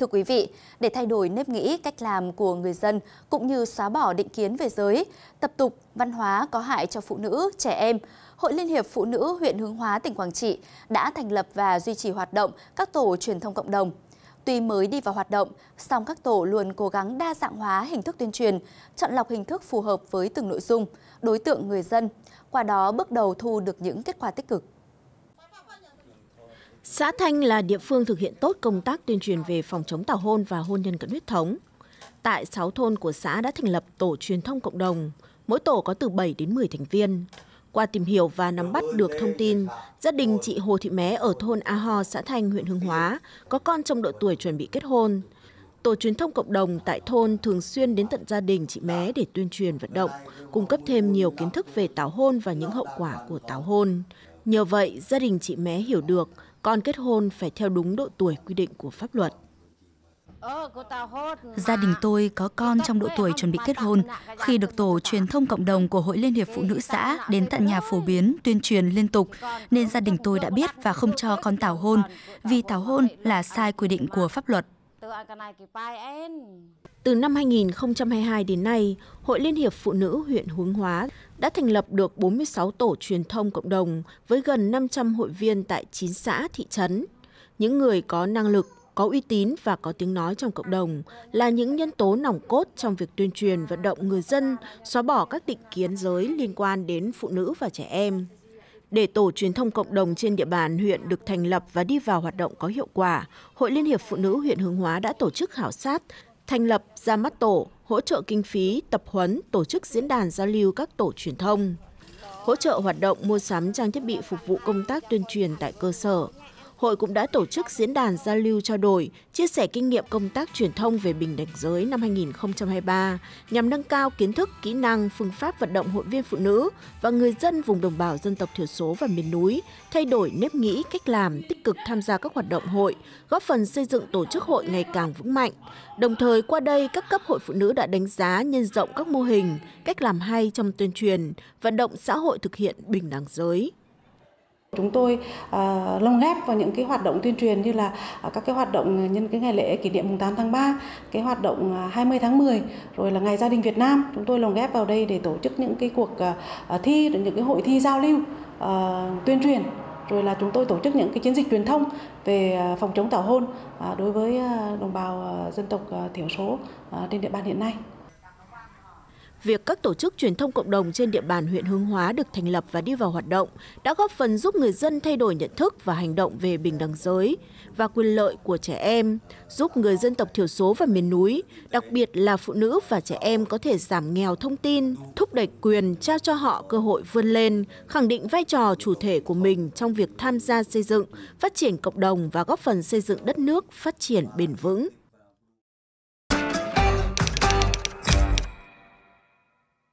Thưa quý vị, để thay đổi nếp nghĩ, cách làm của người dân cũng như xóa bỏ định kiến về giới, tập tục, văn hóa có hại cho phụ nữ, trẻ em, Hội Liên hiệp Phụ nữ huyện Hướng Hóa, tỉnh Quảng Trị đã thành lập và duy trì hoạt động các tổ truyền thông cộng đồng. Tuy mới đi vào hoạt động, song các tổ luôn cố gắng đa dạng hóa hình thức tuyên truyền, chọn lọc hình thức phù hợp với từng nội dung, đối tượng người dân, qua đó bước đầu thu được những kết quả tích cực. Xã Thanh là địa phương thực hiện tốt công tác tuyên truyền về phòng chống tảo hôn và hôn nhân cận huyết thống. Tại 6 thôn của xã đã thành lập tổ truyền thông cộng đồng, mỗi tổ có từ 7 đến 10 thành viên. Qua tìm hiểu và nắm bắt được thông tin, gia đình chị Hồ Thị Mé ở thôn A Ho, xã Thanh, huyện Hương Hóa có con trong độ tuổi chuẩn bị kết hôn. Tổ truyền thông cộng đồng tại thôn thường xuyên đến tận gia đình chị Mé để tuyên truyền vận động, cung cấp thêm nhiều kiến thức về tảo hôn và những hậu quả của tảo hôn. Nhờ vậy, gia đình chị Mé hiểu được con kết hôn phải theo đúng độ tuổi quy định của pháp luật. Gia đình tôi có con trong độ tuổi chuẩn bị kết hôn. Khi được tổ truyền thông cộng đồng của Hội Liên hiệp Phụ nữ xã đến tận nhà phổ biến, tuyên truyền liên tục, nên gia đình tôi đã biết và không cho con tảo hôn, vì tảo hôn là sai quy định của pháp luật. Từ năm 2022 đến nay, Hội Liên hiệp Phụ nữ huyện Hướng Hóa đã thành lập được 46 tổ truyền thông cộng đồng với gần 500 hội viên tại 9 xã, thị trấn. Những người có năng lực, có uy tín và có tiếng nói trong cộng đồng là những nhân tố nòng cốt trong việc tuyên truyền vận động người dân xóa bỏ các định kiến giới liên quan đến phụ nữ và trẻ em. Để tổ truyền thông cộng đồng trên địa bàn huyện được thành lập và đi vào hoạt động có hiệu quả, Hội Liên hiệp Phụ nữ huyện Hướng Hóa đã tổ chức khảo sát, thành lập ra mắt tổ, hỗ trợ kinh phí, tập huấn, tổ chức diễn đàn giao lưu các tổ truyền thông, hỗ trợ hoạt động mua sắm trang thiết bị phục vụ công tác tuyên truyền tại cơ sở hội cũng đã tổ chức diễn đàn giao lưu trao đổi, chia sẻ kinh nghiệm công tác truyền thông về bình đẳng giới năm 2023 nhằm nâng cao kiến thức, kỹ năng, phương pháp vận động hội viên phụ nữ và người dân vùng đồng bào dân tộc thiểu số và miền núi, thay đổi nếp nghĩ, cách làm, tích cực tham gia các hoạt động hội, góp phần xây dựng tổ chức hội ngày càng vững mạnh. Đồng thời qua đây, các cấp hội phụ nữ đã đánh giá nhân rộng các mô hình, cách làm hay trong tuyên truyền, vận động xã hội thực hiện bình đẳng giới chúng tôi à, lồng ghép vào những cái hoạt động tuyên truyền như là à, các cái hoạt động nhân cái ngày lễ kỷ niệm mùng tám tháng ba hoạt động à, hai mươi tháng một rồi là ngày gia đình việt nam chúng tôi lồng ghép vào đây để tổ chức những cái cuộc thi những cái hội thi giao lưu tuyên truyền rồi là chúng tôi tổ chức những cái chiến dịch truyền thông về phòng chống tảo hôn đối với đồng bào dân tộc thiểu số trên địa bàn hiện nay việc các tổ chức truyền thông cộng đồng trên địa bàn huyện Hương Hóa được thành lập và đi vào hoạt động đã góp phần giúp người dân thay đổi nhận thức và hành động về bình đẳng giới và quyền lợi của trẻ em, giúp người dân tộc thiểu số và miền núi, đặc biệt là phụ nữ và trẻ em có thể giảm nghèo thông tin, thúc đẩy quyền trao cho họ cơ hội vươn lên, khẳng định vai trò chủ thể của mình trong việc tham gia xây dựng, phát triển cộng đồng và góp phần xây dựng đất nước phát triển bền vững.